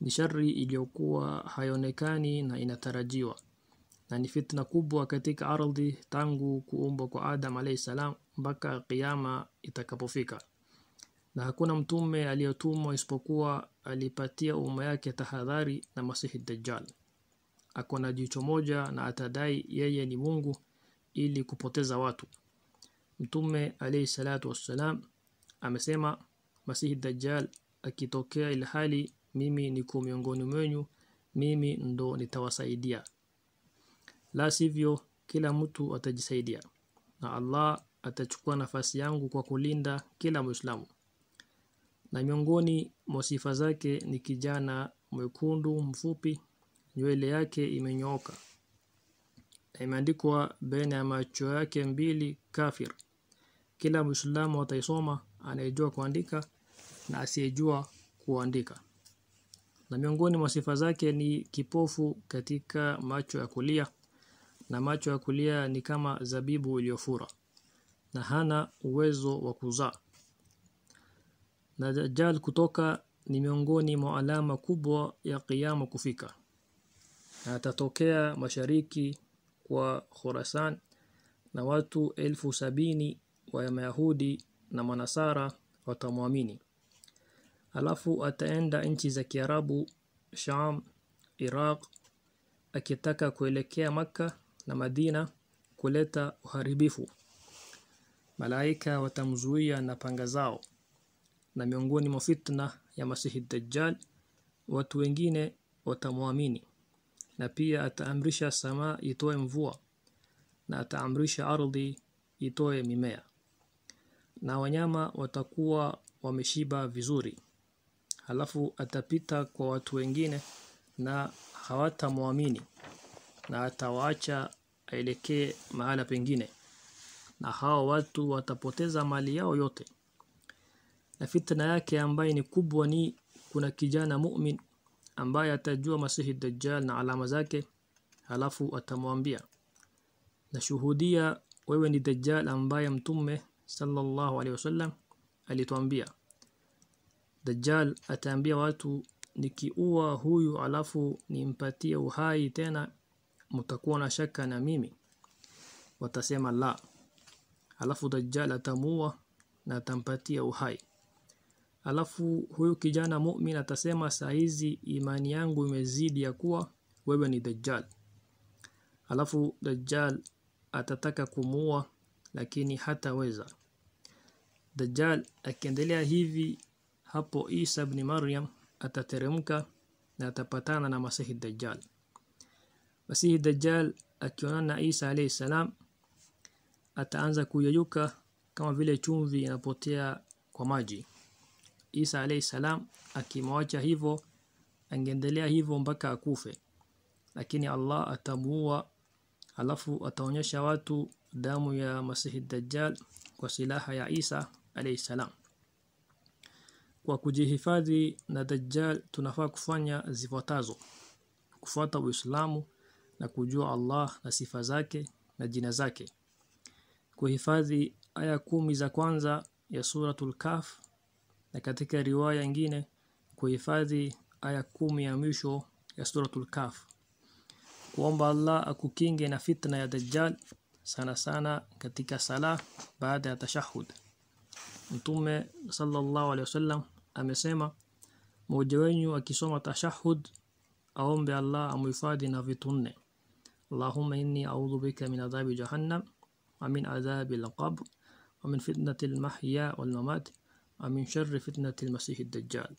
ni shari iliyokuwa haionekani na inatarajiwa na ni fitna kubwa katika ardhi tangu kuumbwa kwa Adam alayhi salam mpaka kiyama itakapofika na hakuna mtume aliyotumwa isipokuwa alipatia umma yake tahadhari na Masihi Dajjal. Ako na jicho moja na atadai yeye ni Mungu ili kupoteza watu. Mtume alayhi salatu wassalam amesema Masihi Dajjal akitokea ilhali mimi niko miongoni mwenyu, mimi ndo nitawasaidia, la sivyo kila mtu atajisaidia, na Allah atachukua nafasi yangu kwa kulinda kila Muislamu. Na miongoni mwa sifa zake ni kijana mwekundu mfupi, nywele yake imenyooka, imeandikwa baina ya macho yake mbili kafir. Kila Muislamu ataisoma, anayejua kuandika na asiyejua kuandika na miongoni mwa sifa zake ni kipofu katika macho ya kulia na macho ya kulia ni kama zabibu iliyofura na hana uwezo wa kuzaa na Dajjal kutoka ni miongoni mwa alama kubwa ya kiyama kufika na atatokea mashariki kwa khurasan na watu elfu sabini wa Mayahudi na Manasara watamwamini Alafu ataenda nchi za Kiarabu, Sham, Iraq akitaka kuelekea Makka na Madina kuleta uharibifu. Malaika watamzuia na panga zao. Na miongoni mwa fitna ya Masihi Dajjal, watu wengine watamwamini, na pia ataamrisha samaa itoe mvua na ataamrisha ardhi itoe mimea, na wanyama watakuwa wameshiba vizuri halafu atapita kwa watu wengine na hawatamwamini na atawaacha aelekee mahala pengine na hao watu watapoteza mali yao yote na fitna yake ambaye ni kubwa ni kuna kijana mumin ambaye atajua Masihi Dajjal na alama zake halafu atamwambia nashuhudia wewe ni Dajjal ambaye mtume sallallahu alaihi wasallam alituambia Dajjal ataambia watu nikiua huyu alafu nimpatie uhai tena mtakuwa na shaka na mimi watasema la alafu Dajjal atamua na atampatia uhai alafu huyu kijana mu'min atasema saizi imani yangu imezidi ya kuwa wewe ni Dajjal alafu Dajjal atataka kumua lakini hataweza Dajjal akiendelea hivi hapo Isa bni Maryam atateremka na atapatana na Masihi Dajjal. Masihi Dajjal akionana na Isa alayhi salam ataanza kuyayuka kama vile chumvi inapotea kwa maji. Isa alayhi salam akimwacha hivyo angeendelea hivyo mpaka akufe, lakini Allah atamuua, alafu ataonyesha watu damu ya Masihi Dajjal kwa silaha ya Isa alayhi salam. Kwa kujihifadhi na Dajjal tunafaa kufanya zifuatazo: kufuata Uislamu na kujua Allah na sifa zake na jina zake, kuhifadhi aya kumi za kwanza ya Suratul Kahf, na katika riwaya nyingine kuhifadhi aya kumi ya mwisho ya Suratul Kahf, kuomba Allah akukinge na fitna ya Dajjal sana sana katika sala baada ya tashahud. Mtume sallallahu alaihi wasallam amesema mmoja wenyu akisoma tashahud aombe Allah amuhifadhi na vitu nne Allahumma inni a'udhu bika min adhabi jahannam wa min adhabi al-qabr wa min fitnati al-mahya wal-mamat wa min sharri fitnati al-masih ad-dajjal